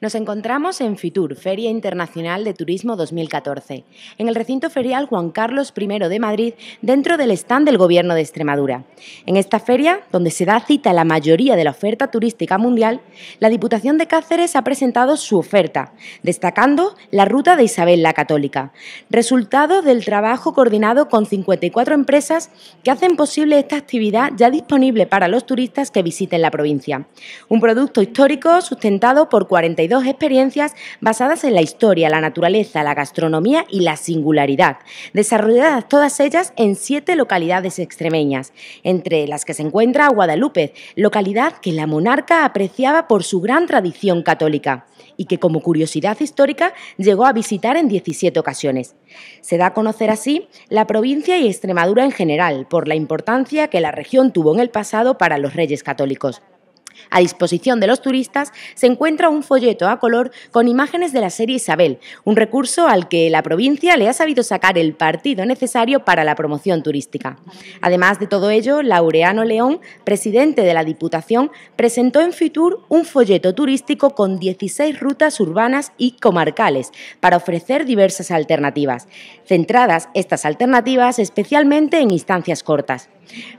Nos encontramos en FITUR, Feria Internacional de Turismo 2014, en el recinto ferial Juan Carlos I de Madrid, dentro del stand del Gobierno de Extremadura. En esta feria, donde se da cita la mayoría de la oferta turística mundial, la Diputación de Cáceres ha presentado su oferta, destacando la ruta de Isabel la Católica, resultado del trabajo coordinado con 54 empresas que hacen posible esta actividad ya disponible para los turistas que visiten la provincia. Un producto histórico sustentado por 40 42 experiencias basadas en la historia, la naturaleza, la gastronomía y la singularidad, desarrolladas todas ellas en siete localidades extremeñas, entre las que se encuentra Guadalupe, localidad que la monarca apreciaba por su gran tradición católica y que como curiosidad histórica llegó a visitar en 17 ocasiones. Se da a conocer así la provincia y Extremadura en general por la importancia que la región tuvo en el pasado para los reyes católicos. A disposición de los turistas se encuentra un folleto a color con imágenes de la serie Isabel, un recurso al que la provincia le ha sabido sacar el partido necesario para la promoción turística. Además de todo ello, Laureano León, presidente de la Diputación, presentó en Fitur un folleto turístico con 16 rutas urbanas y comarcales para ofrecer diversas alternativas, centradas estas alternativas especialmente en instancias cortas.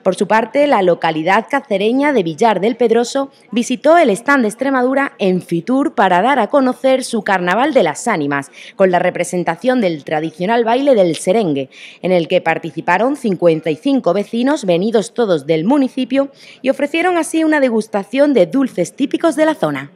Por su parte, la localidad cacereña de Villar del Pedroso visitó el stand de Extremadura en Fitur para dar a conocer su Carnaval de las Ánimas, con la representación del tradicional baile del serengue, en el que participaron 55 vecinos venidos todos del municipio y ofrecieron así una degustación de dulces típicos de la zona.